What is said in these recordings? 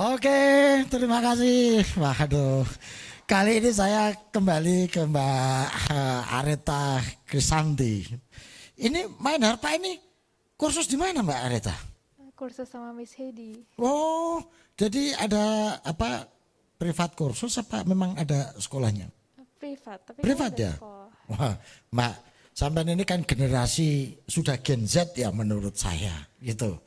Oke, terima kasih. Waduh. Kali ini saya kembali ke Mbak eh, Areta Krisanti. Ini main harpa ini kursus di mana Mbak Areta? Kursus sama Miss Hedi. Oh, jadi ada apa privat kursus apa memang ada sekolahnya? Privat, tapi privat ya. Sekolah. Wah, Mbak, sampean ini kan generasi sudah Gen Z ya menurut saya gitu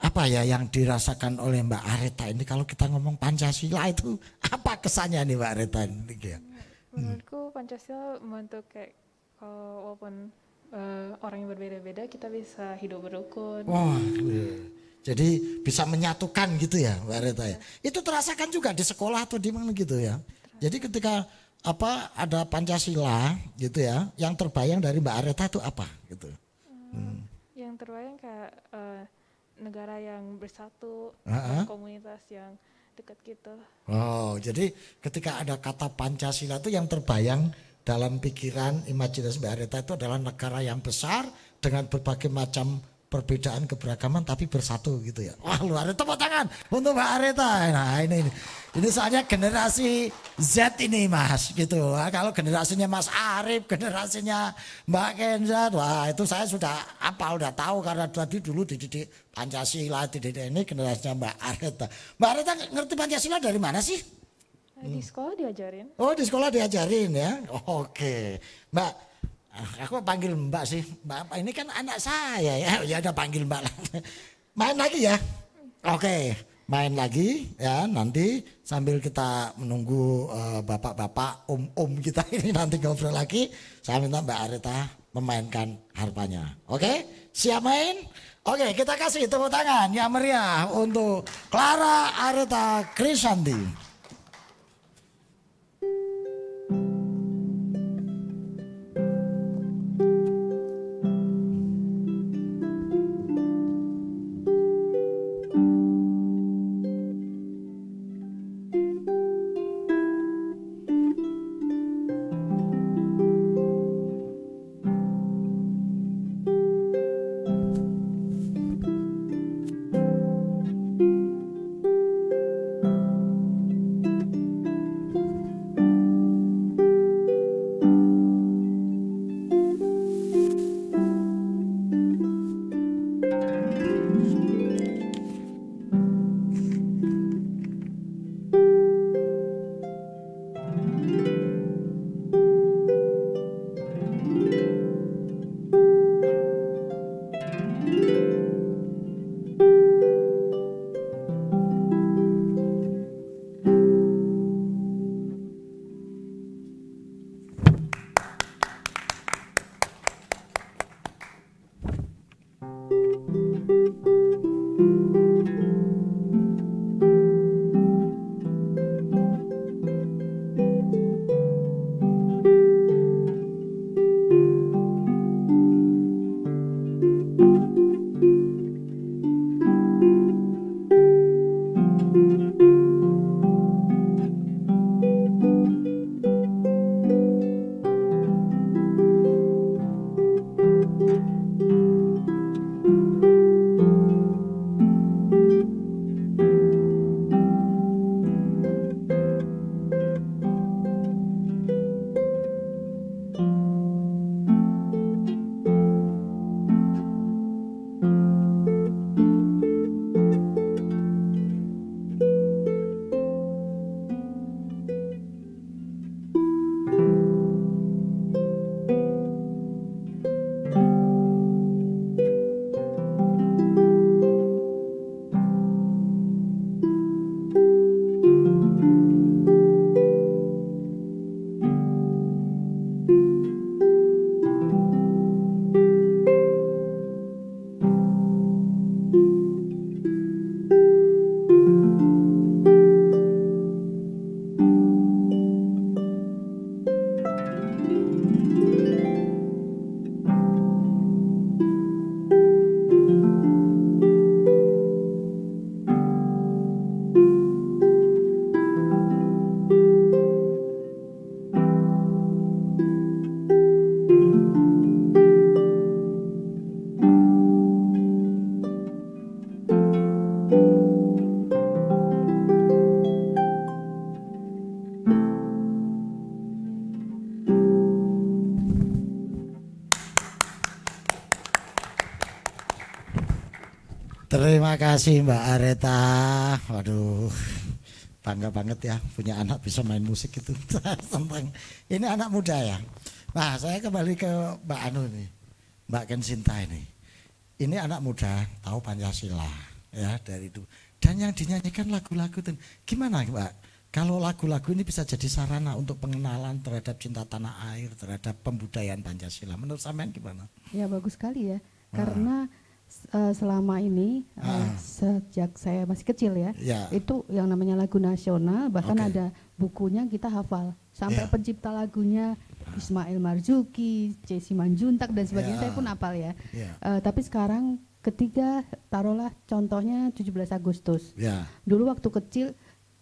apa ya yang dirasakan oleh Mbak Areta ini kalau kita ngomong Pancasila itu apa kesannya nih Mbak Areta ini? Hmm. Menurutku Pancasila membantu kayak kalau walaupun uh, orang yang berbeda-beda kita bisa hidup berukun. Wah, iya. jadi bisa menyatukan gitu ya Mbak Areta ya. ya. Itu terasakan juga di sekolah atau di mana gitu ya. Jadi ketika apa ada Pancasila gitu ya, yang terbayang dari Mbak Areta itu apa gitu? hmm. hmm. Yang terbayang kayak uh, negara yang bersatu, uh-huh. komunitas yang dekat gitu. Oh, jadi ketika ada kata Pancasila itu yang terbayang dalam pikiran imajinasi Mbak Arita itu adalah negara yang besar dengan berbagai macam perbedaan keberagaman tapi bersatu gitu ya. Wah luar tepuk tangan untuk Mbak Areta. Nah ini, ini, ini soalnya generasi Z ini mas gitu. Nah, kalau generasinya Mas Arif, generasinya Mbak Kenza, wah itu saya sudah apa udah tahu karena tadi dulu dididik Pancasila, dididik ini generasinya Mbak Areta. Mbak Areta ngerti Pancasila dari mana sih? Di sekolah diajarin. Oh di sekolah diajarin ya, oke. Mbak Ah, aku panggil Mbak sih. Mbak, ini kan anak saya ya. Ya udah panggil Mbak lah. Main lagi ya. Oke, main lagi ya nanti sambil kita menunggu bapak eh, bapak-bapak, om-om kita ini nanti ngobrol lagi. Saya minta Mbak Arita memainkan harpanya. Oke, siap main? Oke, kita kasih tepuk tangan yang meriah untuk Clara Arita Krisanti. kasih Mbak Areta. Waduh, bangga banget ya punya anak bisa main musik itu. Tentang ini anak muda ya. Nah, saya kembali ke Mbak Anu ini, Mbak Kensinta ini. Ini anak muda tahu Pancasila ya dari itu. Dan yang dinyanyikan lagu-lagu itu gimana Mbak? Kalau lagu-lagu ini bisa jadi sarana untuk pengenalan terhadap cinta tanah air, terhadap pembudayaan Pancasila. Menurut sampean gimana? Ya bagus sekali ya. Ah. Karena Eh, selama ini eh, ah. sejak saya masih kecil ya, ya, itu yang namanya lagu nasional bahkan okay. ada bukunya kita hafal sampai ya. pencipta lagunya Ismail Marzuki, Jesse Manjuntak dan sebagainya ya. saya pun hafal ya. ya. Uh, tapi sekarang ketiga taruhlah contohnya 17 Agustus. Ya. Dulu waktu kecil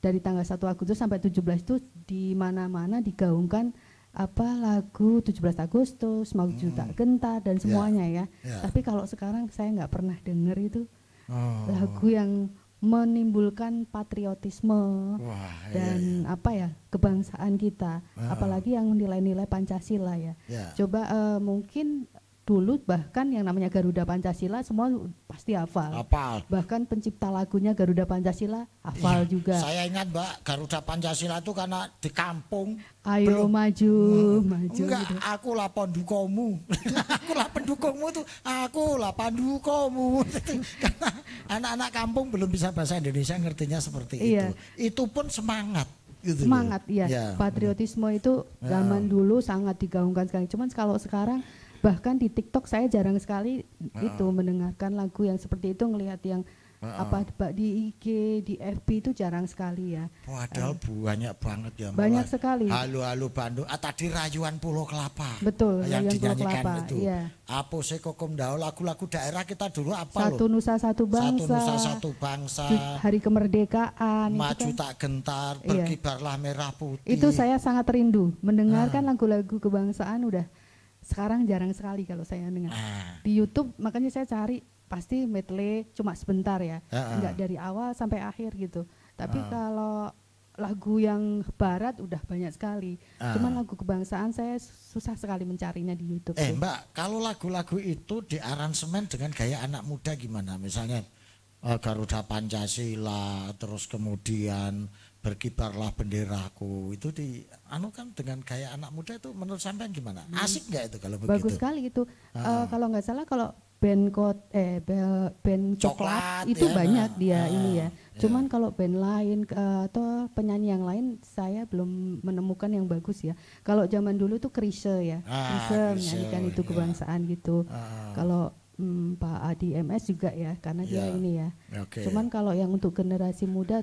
dari tanggal 1 Agustus sampai 17 itu di mana-mana digaungkan apa lagu 17 Agustus, mau hmm. juta genta dan ya. semuanya yeah. ya. Yeah. Tapi kalau sekarang saya nggak pernah dengar itu oh. lagu yang menimbulkan patriotisme Wah, iya, dan iya, apa ya kebangsaan kita, uh. apalagi yang nilai-nilai Pancasila ya. Yeah. Coba uh, mungkin dulu bahkan yang namanya Garuda Pancasila semua pasti hafal. Hafal. Bahkan pencipta lagunya Garuda Pancasila hafal iya. juga. Saya ingat Mbak, Garuda Pancasila itu karena di kampung. Ayo belum, maju, hmm, maju. Enggak, gitu. aku lah pendukungmu. aku lah pendukungmu tuh, aku lah pendukungmu. karena anak-anak kampung belum bisa bahasa Indonesia ngertinya seperti iya. itu. Itu pun semangat gitu semangat ya, ya. patriotisme itu iya. zaman ya. dulu sangat digaungkan sekali cuman kalau sekarang bahkan di TikTok saya jarang sekali uh itu mendengarkan lagu yang seperti itu ngelihat yang uh apa di IG di FB itu jarang sekali ya padahal uh, eh. banyak banget ya banyak malah. sekali Halo halo Bandung ah tadi rayuan Pulau Kelapa betul yang rayuan Pulau Kelapa, itu iya. apa sih kokom dao lagu-lagu daerah kita dulu apa satu loh? nusa satu bangsa satu nusa satu bangsa hari kemerdekaan maju kan? tak gentar iya. berkibarlah iya. merah putih itu saya sangat rindu mendengarkan ah. lagu-lagu kebangsaan udah sekarang jarang sekali kalau saya dengar ah. di YouTube makanya saya cari pasti medley cuma sebentar ya enggak dari awal sampai akhir gitu tapi ah. kalau lagu yang barat udah banyak sekali ah. cuman lagu kebangsaan saya susah sekali mencarinya di YouTube eh tuh. mbak kalau lagu-lagu itu di aransemen dengan gaya anak muda gimana misalnya uh, Garuda Pancasila terus kemudian berkibarlah benderaku itu di anu kan dengan gaya anak muda itu menurut sampean gimana hmm. asik nggak itu kalau begitu bagus sekali itu uh. uh, kalau nggak salah kalau band kot eh bel, band coklat, coklat ya. itu ya, banyak nah. dia uh. ini ya ah. cuman yeah. kalau band lain uh, atau penyanyi yang lain saya belum menemukan yang bagus ya kalau zaman dulu tuh krisha ya ah, Krisye menyanyikan itu ya. kebangsaan gitu uh. kalau hmm, Pak Adi MS juga ya karena yeah. dia ya. ini ya. Okay. Cuman kalau yang untuk generasi muda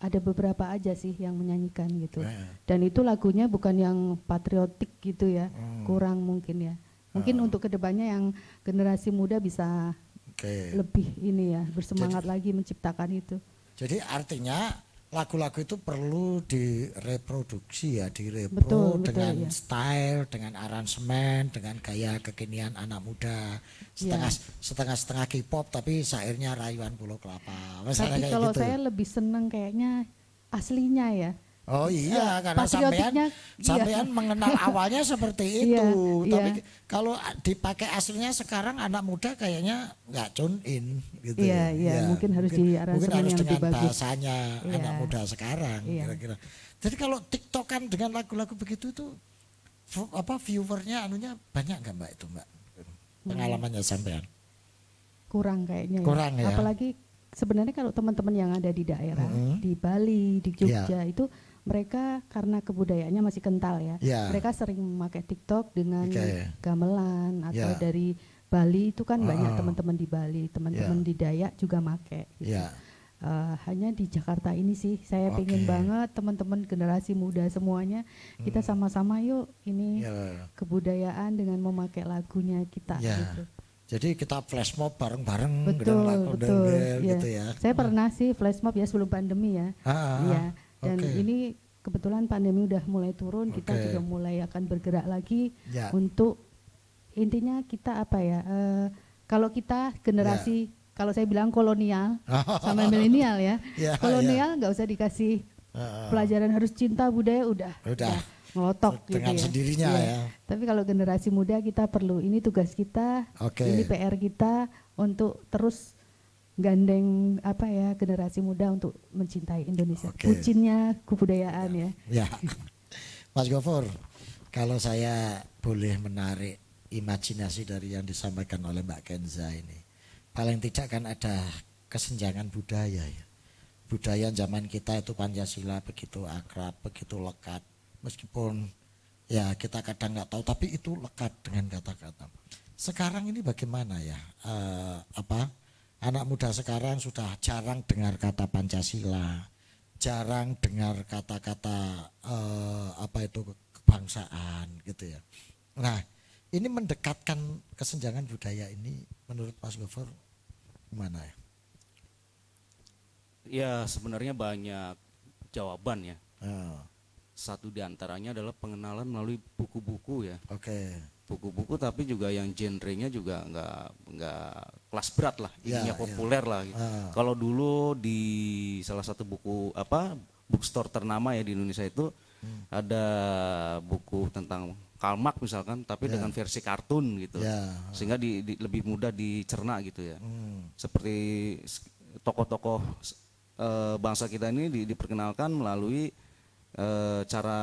ada beberapa aja sih yang menyanyikan gitu. Yeah. Dan itu lagunya bukan yang patriotik gitu ya, hmm. kurang mungkin ya. Mungkin hmm. untuk kedepannya yang generasi muda bisa okay. lebih ini ya bersemangat jadi, lagi menciptakan itu. Jadi artinya lagu-lagu itu perlu direproduksi ya, direpro betul, dengan ya. style, dengan aransemen, dengan gaya kekinian anak muda. Setengah ya. setengah setengah K-pop tapi sairnya rayuan Pulau Kelapa. Misalnya tapi kalau gitu. saya lebih seneng kayaknya aslinya ya Oh iya, iya karena sampean iya. sampean mengenal awalnya seperti iya, itu. Iya, Tapi iya. kalau dipakai aslinya sekarang anak muda kayaknya nggak tune in gitu. Iya, ya. iya, ya, mungkin harus di mungkin harus yang dengan bahasanya iya. anak muda sekarang kira-kira. Jadi kalau tiktokan dengan lagu-lagu begitu itu apa viewernya anunya banyak nggak mbak itu mbak hmm. pengalamannya sampean? Kurang kayaknya. Ya. Kurang ya. ya. Apalagi sebenarnya kalau teman-teman yang ada di daerah mm -hmm. di Bali, di Jogja yeah. itu mereka karena kebudayaannya masih kental ya. Yeah. Mereka sering memakai TikTok dengan okay. gamelan atau yeah. dari Bali itu kan oh. banyak ah. teman-teman di Bali, teman-teman yeah. di Dayak juga make. Gitu. Yeah. Ya. Uh, hanya di Jakarta ini sih saya okay. pengen banget teman-teman generasi muda semuanya hmm. kita sama-sama yuk ini yeah. kebudayaan dengan memakai lagunya kita yeah. gitu. Jadi kita flash mob bareng-bareng betul, betul, ya. gitu ya. Saya nah. pernah sih flash mob ya sebelum pandemi ya. Ah, ya dan okay. ini kebetulan pandemi udah mulai turun okay. kita juga mulai akan bergerak lagi ya. untuk intinya kita apa ya uh, kalau kita generasi ya. kalau saya bilang kolonial sama milenial ya yeah, ya. kolonial nggak yeah. usah dikasih uh, pelajaran harus cinta budaya udah udah ya, ngelotok gitu ya. sendirinya ya. ya tapi kalau generasi muda kita perlu ini tugas kita okay. ini PR kita untuk terus gandeng apa ya generasi muda untuk mencintai Indonesia. Okay. Kucinnya kebudayaan ya. Ya. ya. Mas Gofur, kalau saya boleh menarik imajinasi dari yang disampaikan oleh Mbak Kenza ini. Paling tidak kan ada kesenjangan budaya ya. Budaya zaman kita itu Pancasila begitu akrab, begitu lekat. Meskipun ya kita kadang nggak tahu, tapi itu lekat dengan kata-kata. Sekarang ini bagaimana ya? Uh, apa? Anak muda sekarang sudah jarang dengar kata Pancasila, jarang dengar kata-kata eh, apa itu kebangsaan gitu ya. Nah, ini mendekatkan kesenjangan budaya ini menurut Mas Gover gimana ya? Ya sebenarnya banyak jawaban ya. Oh. Satu diantaranya adalah pengenalan melalui buku-buku ya. Oke. Okay buku-buku tapi juga yang genrenya juga nggak nggak kelas berat lah ya, ininya ya. populer ya. lah gitu. ah. kalau dulu di salah satu buku apa bookstore ternama ya di Indonesia itu hmm. ada buku tentang Kalmak misalkan tapi ya. dengan versi kartun gitu ya. sehingga di, di, lebih mudah dicerna gitu ya hmm. seperti tokoh-tokoh e, bangsa kita ini di, diperkenalkan melalui e, cara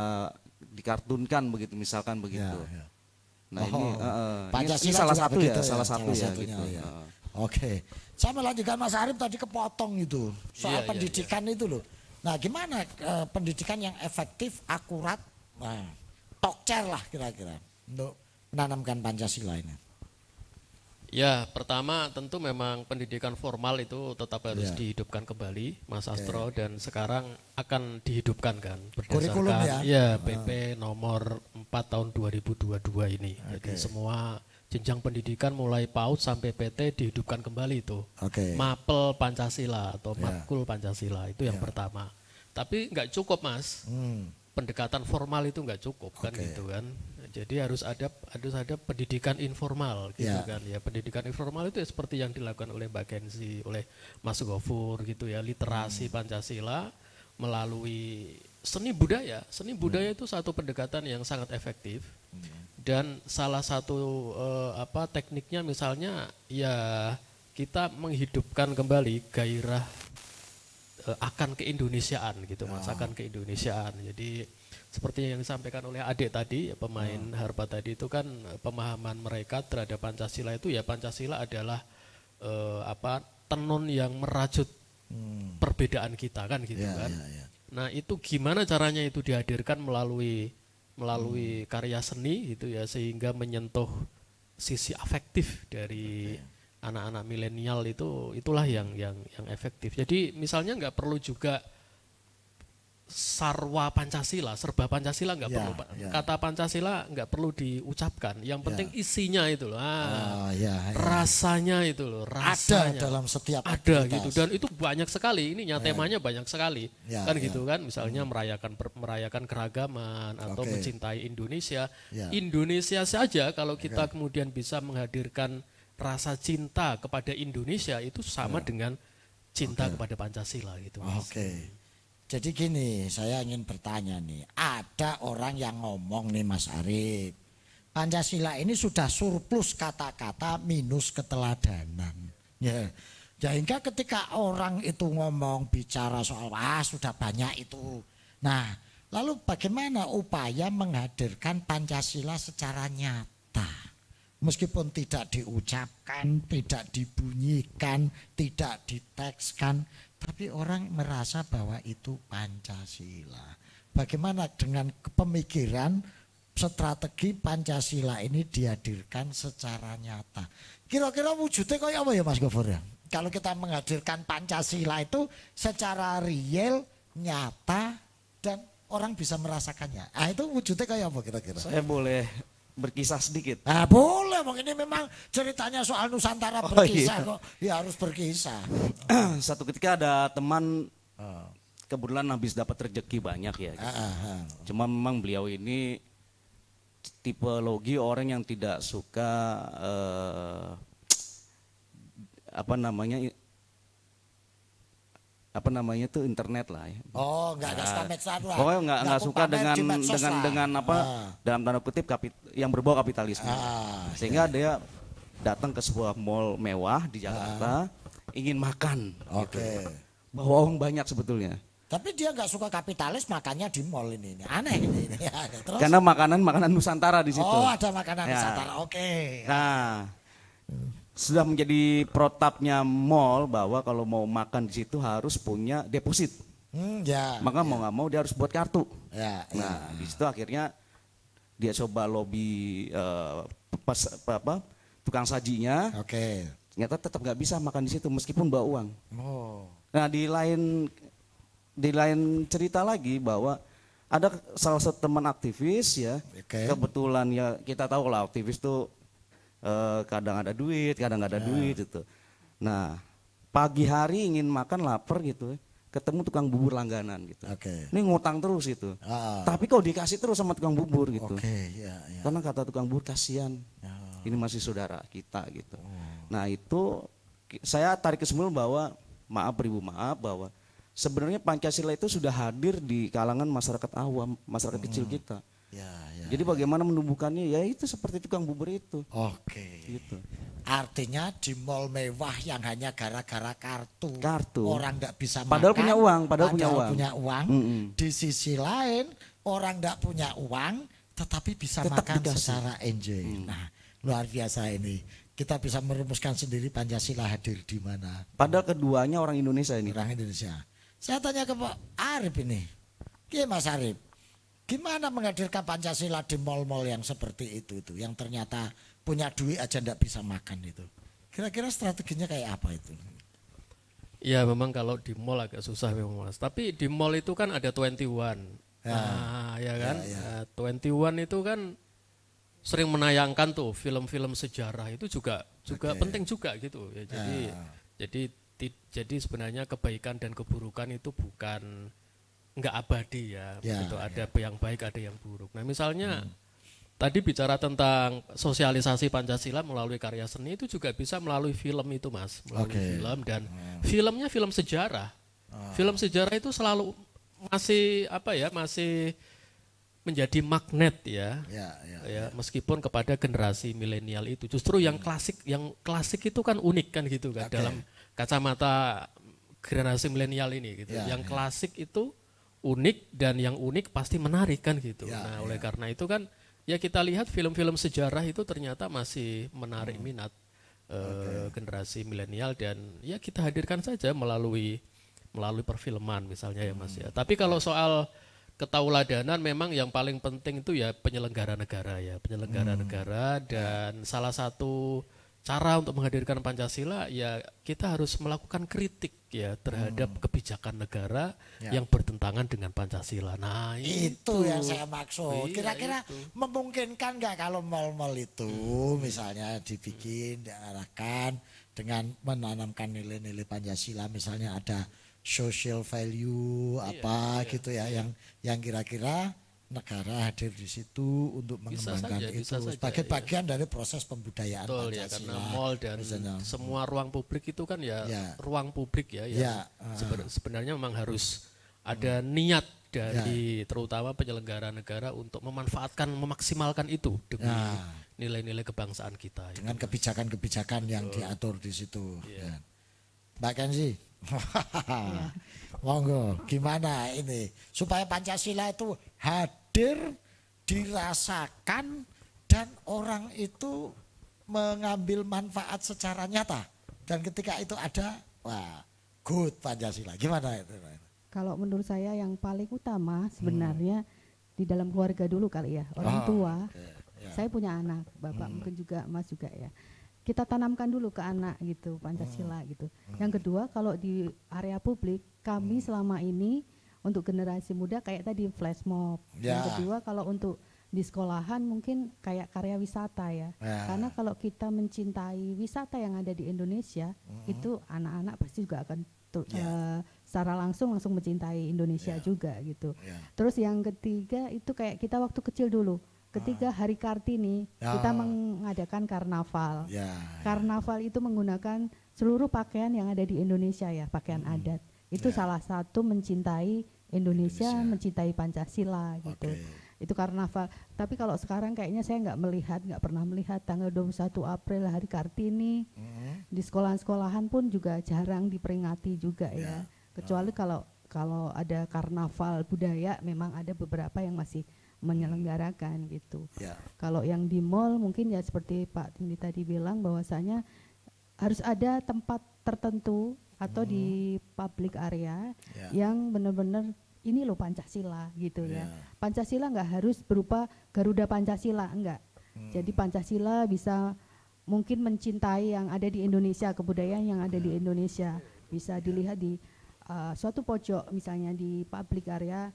dikartunkan begitu misalkan begitu ya, ya. Nah oh, ini, uh, Pancasila ini salah juga satu ya, ya salah ya, satu ya. satunya. Gitu, ya. Uh. Oke, saya melanjutkan Mas Arif tadi kepotong itu soal yeah, iya, pendidikan yeah, yeah. itu loh. Nah gimana uh, pendidikan yang efektif, akurat, nah, tokcer lah kira-kira untuk menanamkan Pancasila ini. Ya, pertama tentu memang pendidikan formal itu tetap harus ya. dihidupkan kembali, Mas ya. Astro, okay. dan sekarang akan dihidupkan kan berdasarkan Kurikulum ya, ya PP ah. nomor 4 tahun 2022 ini. Okay. Jadi semua jenjang pendidikan mulai PAUD sampai PT dihidupkan kembali itu. Okay. Mapel Pancasila atau yeah. Makul Pancasila itu yang yeah. pertama. Tapi nggak cukup, Mas. Hmm. Pendekatan formal itu nggak cukup okay. kan gitu kan jadi harus ada harus ada pendidikan informal gitu yeah. kan ya. Pendidikan informal itu ya seperti yang dilakukan oleh Mbak Genzi, oleh Mas Gofur gitu ya, literasi hmm. Pancasila melalui seni budaya. Seni budaya hmm. itu satu pendekatan yang sangat efektif. Hmm. Dan salah satu eh, apa tekniknya misalnya ya kita menghidupkan kembali gairah eh, akan keindonesiaan gitu, oh. Ya. Mas, keindonesiaan. Jadi seperti yang disampaikan oleh Adik tadi, ya, pemain hmm. Harpa tadi itu kan eh, pemahaman mereka terhadap Pancasila itu ya Pancasila adalah eh, apa tenun yang merajut hmm. perbedaan kita kan gitu yeah, kan. yeah, yeah. Nah, itu gimana caranya itu dihadirkan melalui melalui hmm. karya seni gitu ya sehingga menyentuh sisi afektif dari okay. anak-anak milenial itu itulah yang yang yang efektif. Jadi misalnya nggak perlu juga sarwa Pancasila, serba Pancasila enggak yeah, perlu Yeah. Kata Pancasila enggak perlu diucapkan. Yang penting yeah. isinya itu loh. Ah, uh, yeah, yeah. Ya. Rasanya itu loh, rasanya. Ada dalam setiap aktivitas. Ada gitu dan itu banyak sekali. Ini ya. temanya banyak sekali. Yeah, kan yeah. gitu kan misalnya hmm. merayakan merayakan keragaman atau okay. mencintai Indonesia. Yeah. Indonesia saja kalau kita okay. Ya. kemudian bisa menghadirkan rasa cinta kepada Indonesia itu sama yeah. dengan cinta okay. kepada Pancasila gitu. Oke. Okay. Jadi gini, saya ingin bertanya nih, ada orang yang ngomong nih Mas Arif, Pancasila ini sudah surplus kata-kata minus keteladanan. Ya. Sehingga ya ketika orang itu ngomong bicara soal ah sudah banyak itu. Nah, lalu bagaimana upaya menghadirkan Pancasila secara nyata? Meskipun tidak diucapkan, tidak dibunyikan, tidak ditekskan, tapi orang merasa bahwa itu Pancasila. Bagaimana dengan pemikiran strategi Pancasila ini dihadirkan secara nyata. Kira-kira wujudnya kayak apa ya Mas Gofur ya? Kalau kita menghadirkan Pancasila itu secara real, nyata, dan orang bisa merasakannya. Ah itu wujudnya kayak apa kira-kira? Saya boleh berkisah sedikit. Ah boleh, mong. Ini memang ceritanya soal Nusantara oh, berkisah iya. kok. Ya harus berkisah. Satu ketika ada teman oh. kebetulan habis dapat rezeki banyak ya. Gitu. Uh, uh, uh. Cuma memang beliau ini tipe logi orang yang tidak suka uh, apa namanya apa namanya tuh internet lah ya. Oh, enggak nah, suka lah. Pokoknya enggak enggak suka dengan dengan dengan, apa ah. dalam tanda kutip kapit, yang berbau kapitalisme. Ah, Sehingga yeah. dia datang ke sebuah mall mewah di Jakarta ah. ingin makan. Gitu. Oke. Okay. Gitu. Bahwa uang banyak sebetulnya. Tapi dia nggak suka kapitalis makannya di mall ini. Aneh ini. ini. Terus? Karena makanan makanan Nusantara di situ. Oh ada makanan ya. Nusantara. Oke. Okay. Nah sudah menjadi protapnya mall bahwa kalau mau makan di situ harus punya deposit. Hmm, ya. Maka ya. mau nggak mau dia harus buat kartu. Ya, ya. nah, ya. di situ akhirnya dia coba lobby uh, pas, apa, apa tukang sajinya. Oke. Okay. Ternyata tetap nggak bisa makan di situ meskipun bawa uang. Oh. Nah, di lain di lain cerita lagi bahwa ada salah satu teman aktivis ya. Okay. Kebetulan ya kita tahu lah aktivis tuh eh, kadang ada duit, kadang nggak ada yeah. duit gitu. Nah, pagi hari ingin makan lapar gitu, ketemu tukang bubur langganan gitu. Okay. Ini ngutang terus gitu. Uh. Tapi kok dikasih terus sama tukang bubur gitu. Okay, yeah, yeah. Karena kata tukang bubur kasihan. Yeah. Ini masih saudara kita gitu. Oh. Nah, itu saya tarik kesimpulan bahwa maaf ribu maaf bahwa sebenarnya Pancasila itu sudah hadir di kalangan masyarakat awam, masyarakat hmm. kecil kita. Ya, ya, Jadi ya. bagaimana menumbuhkannya? Ya itu seperti tukang bubur itu. Oke. Gitu. Artinya di mall mewah yang hanya gara-gara kartu. Kartu. Orang nggak bisa padahal makan. Punya uang, padahal, padahal punya uang. punya uang. Mm -hmm. Di sisi lain orang nggak punya uang tetapi bisa Tetap makan dikasih. secara enjoy. Mm. Nah, luar biasa ini. Kita bisa merumuskan sendiri Pancasila hadir di mana. Padahal keduanya orang Indonesia ini. Orang Indonesia. Saya tanya ke Pak Arif ini. Oke Mas Arif, Gimana menghadirkan Pancasila di mal-mal yang seperti itu itu yang ternyata punya duit aja ndak bisa makan itu. Kira-kira strateginya kayak apa itu? Ya memang kalau di mall agak susah memang mas. Tapi di mall itu kan ada 21. Ya. Nah, ya kan. Ya, nah, ya. 21 itu kan sering menayangkan tuh film-film sejarah itu juga juga okay. penting juga gitu ya jadi ya. jadi jadi sebenarnya kebaikan dan keburukan itu bukan nggak abadi ya, ya begitu ya. ada yang baik ada yang buruk. Nah misalnya hmm. tadi bicara tentang sosialisasi Pancasila melalui karya seni itu juga bisa melalui film itu mas, melalui okay. film dan hmm. filmnya film sejarah. hmm. Film sejarah itu selalu masih apa ya masih menjadi magnet ya, ya, ya, ya, ya. meskipun kepada generasi milenial itu justru yang hmm. klasik yang klasik itu kan unik kan gitu kan okay. dalam kacamata generasi milenial ini gitu ya, yang ya. klasik itu unik dan yang unik pasti menarik kan gitu. Ya, nah, ya. oleh ya. karena itu kan ya kita lihat film-film sejarah itu ternyata masih menarik hmm. minat uh, generasi milenial dan ya kita hadirkan saja melalui melalui perfilman misalnya hmm. ya Mas ya. Hmm. Tapi kalau soal ketauladanan memang yang paling penting itu ya penyelenggara negara ya, penyelenggara hmm. negara ya. dan salah satu cara untuk menghadirkan Pancasila ya kita harus melakukan kritik ya terhadap hmm. kebijakan negara ya. yang bertentangan dengan Pancasila. Nah, itu, itu yang saya maksud. Iya, kira-kira iya, memungkinkan nggak kalau mal-mal itu hmm. misalnya dibikin diarahkan dengan menanamkan nilai-nilai Pancasila misalnya ada social value iya, apa iya, gitu ya iya. yang yang kira-kira negara hadir di situ untuk mengembangkan bisa saja, itu bisa saja, sebagai ya. bagian iya. dari proses pembudayaan Betul, ya, Pancasila. Ya, karena mall dan misalnya. Hmm. semua ruang publik itu kan ya, ya. ruang publik ya, ya, ya. sebenarnya memang harus ada niat dari ya. terutama penyelenggara negara untuk memanfaatkan memaksimalkan itu demi ya. nilai-nilai kebangsaan kita dengan kebijakan-kebijakan yang diatur di situ. Ya. Ya. Mbak Kenzi. Iya. Monggo, gimana ini supaya Pancasila itu hadir, dirasakan dan orang itu mengambil manfaat secara nyata dan ketika itu ada wah good Pancasila. Gimana itu? Kalau menurut saya yang paling utama hmm. sebenarnya hmm. di dalam keluarga dulu kali ya, orang oh, tua. Okay. Ya. Saya punya anak, Bapak hmm. mungkin juga Mas juga ya kita tanamkan dulu ke anak gitu Pancasila hmm. gitu. Hmm. Yang kedua kalau di area publik kami hmm. selama ini untuk generasi muda kayak tadi flash mob. Ya. Yang kedua kalau untuk di sekolahan mungkin kayak karya wisata ya. ya. Karena kalau kita mencintai wisata yang ada di Indonesia hmm. itu anak-anak pasti juga akan ya. uh, secara langsung langsung mencintai Indonesia ya. juga gitu. Ya. Terus yang ketiga itu kayak kita waktu kecil dulu Ketiga ah. Hari Kartini oh. kita mengadakan karnaval. Ya, ya. karnaval ya. itu menggunakan seluruh pakaian yang ada di Indonesia ya, pakaian hmm. adat. Itu ya. salah satu mencintai Indonesia, Indonesia. mencintai Pancasila gitu. itu karnaval. Tapi kalau sekarang kayaknya saya nggak melihat, nggak pernah melihat tanggal 21 April hari Kartini -hmm. di sekolah sekolahan pun juga jarang diperingati juga ya. ya. Kecuali oh. kalau kalau ada karnaval budaya memang ada beberapa yang masih menyelenggarakan gitu. Ya. Kalau yang di mall mungkin ya seperti Pak Tindi tadi bilang bahwasanya harus ada tempat tertentu atau hmm. di public area ya. yang benar-benar ini loh Pancasila gitu ya. ya. Pancasila nggak harus berupa Garuda Pancasila enggak. Hmm. Jadi Pancasila bisa mungkin mencintai yang ada di Indonesia, kebudayaan yang ada di ya. Indonesia. Bisa dilihat di uh, suatu pojok misalnya di public area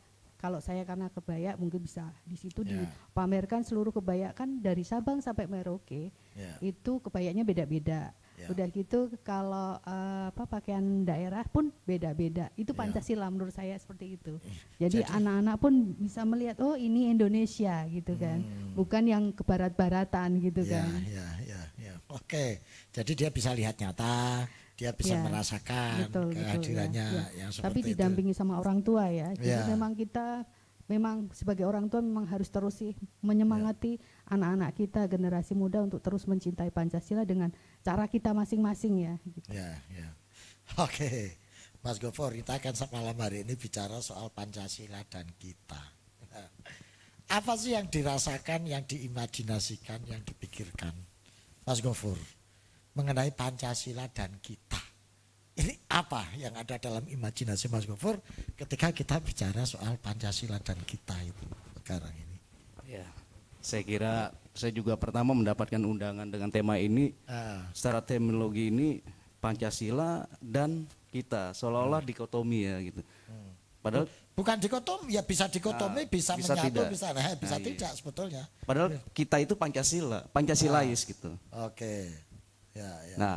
kalau saya karena kebaya mungkin bisa di situ yeah. dipamerkan seluruh kebaya kan dari Sabang sampai Merauke yeah. itu kebayanya beda-beda. Yeah. Udah gitu kalau uh, apa pakaian daerah pun beda-beda. Itu ya. Pancasila menurut saya seperti itu. Eh, jadi anak-anak pun bisa melihat oh ini Indonesia gitu kan. Hmm. Bukan yang ke barat baratan gitu yeah, kan. Iya, yeah, iya, yeah, Yeah. Oke. Okay. Jadi dia bisa lihat nyata dia bisa ya, merasakan betul, kehadirannya betul, ya. Iya. yang seperti Tapi didampingi itu. sama orang tua ya. Jadi ya. memang kita memang sebagai orang tua memang harus terus sih menyemangati iya. anak-anak ya. kita generasi muda untuk terus mencintai Pancasila dengan cara kita masing-masing ya. Gitu. Ya, ya. Oke. Mas Gofor, kita akan semalam hari ini bicara soal Pancasila dan kita. Apa sih yang dirasakan, yang diimajinasikan, yang dipikirkan? Mas Gofur mengenai Pancasila dan kita. Ini apa yang ada dalam imajinasi Mas Gofur ketika kita bicara soal Pancasila dan kita itu sekarang ini? Ya, saya kira saya juga pertama mendapatkan undangan dengan tema ini uh. secara terminologi ini Pancasila dan kita seolah-olah hmm. dikotomi ya gitu. Hmm. Padahal bukan dikotomi ya bisa dikotomi nah, bisa, bisa menyatu tidak. bisa nah, bisa nah, tidak iya. sebetulnya. Padahal ya. kita itu Pancasila, Pancasilais nah. gitu. Oke. Okay. Ya, ya, Nah,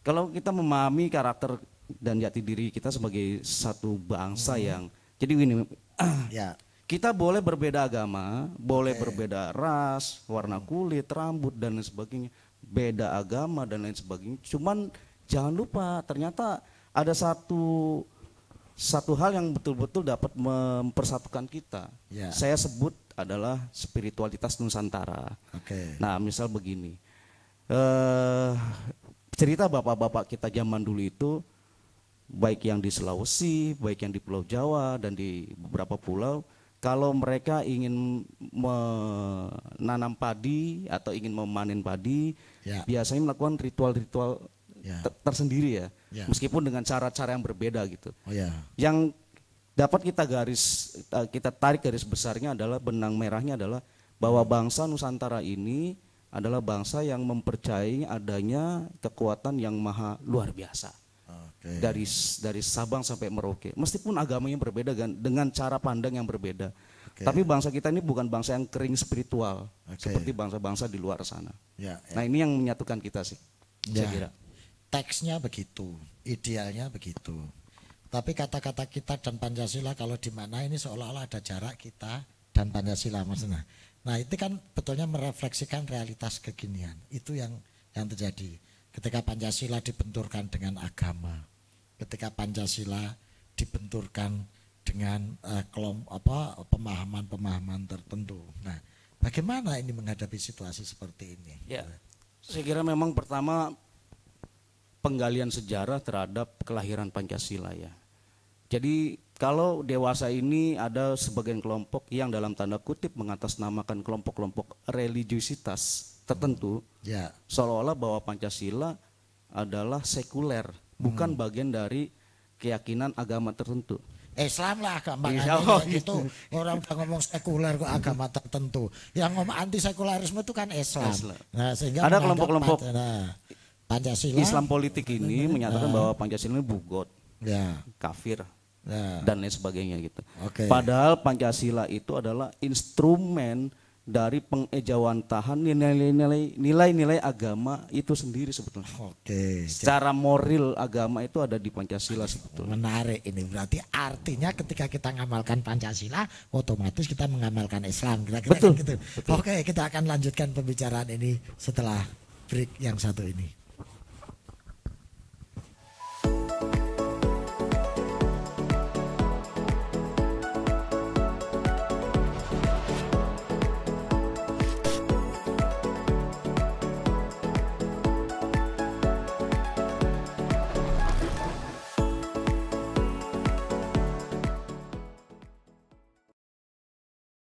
kalau kita memahami karakter dan jati diri kita sebagai satu bangsa hmm. yang jadi gini, ya. kita boleh berbeda agama, boleh okay. berbeda ras, warna hmm. kulit, rambut dan lain sebagainya, beda agama dan lain sebagainya. Cuman jangan lupa ternyata ada satu satu hal yang betul-betul dapat mempersatukan kita. Ya. Saya sebut adalah spiritualitas Nusantara. Okay. Nah, misal begini, eh, cerita bapak-bapak kita zaman dulu itu baik yang di Sulawesi, baik yang di Pulau Jawa dan di beberapa pulau kalau mereka ingin menanam padi atau ingin memanen padi, ya. biasanya melakukan ritual-ritual ya. ter tersendiri ya, ya, meskipun dengan cara-cara yang berbeda gitu. Oh, ya. Yang dapat kita garis eh, kita tarik garis besarnya adalah benang merahnya adalah bahwa ya. bangsa Nusantara ini adalah bangsa yang mempercayai adanya kekuatan yang maha luar biasa. Okay. Dari dari Sabang sampai Merauke. Meskipun agamanya berbeda kan dengan cara pandang yang berbeda. Okay. Tapi bangsa kita ini bukan bangsa yang kering spiritual okay. seperti bangsa-bangsa di luar sana. Ya, ya. Nah, ini yang menyatukan kita sih. Ya. Saya kira. Teksnya begitu, idealnya begitu. Tapi kata-kata kita dan Pancasila kalau di mana ini seolah-olah ada jarak kita dan Pancasila maksudnya. Nah itu kan betulnya merefleksikan realitas kekinian. Itu yang yang terjadi ketika Pancasila dibenturkan dengan agama, ketika Pancasila dibenturkan dengan uh, kelom apa pemahaman-pemahaman tertentu. Nah, bagaimana ini menghadapi situasi seperti ini? Ya, saya kira memang pertama penggalian sejarah terhadap kelahiran Pancasila ya. Jadi kalau dewasa ini ada sebagian kelompok yang dalam tanda kutip mengatasnamakan kelompok-kelompok religiusitas tertentu, ya. seolah-olah bahwa Pancasila adalah sekuler, bukan hmm. bagian dari keyakinan agama tertentu. Islam lah agama iya, oh, gitu. Orang udah ngomong sekuler kok agama tertentu. Yang ngomong anti sekularisme itu kan Islam. Islam. Nah, sehingga ada kelompok-kelompok nah, Pancasila Islam politik ini menyatakan nah. bahwa Pancasila ini bugot. Ya. Kafir, yeah. dan lain sebagainya gitu. Okay. Padahal Pancasila itu adalah instrumen dari pengejawantahan nilai-nilai nilai-nilai agama itu sendiri sebetulnya. Oke. Secara moral agama itu ada di Pancasila sebetulnya. Menarik ini berarti artinya ketika kita mengamalkan Pancasila otomatis kita mengamalkan Islam. Kira -kira betul, kan gitu. betul. Oke, kita akan lanjutkan pembicaraan ini setelah break yang satu ini.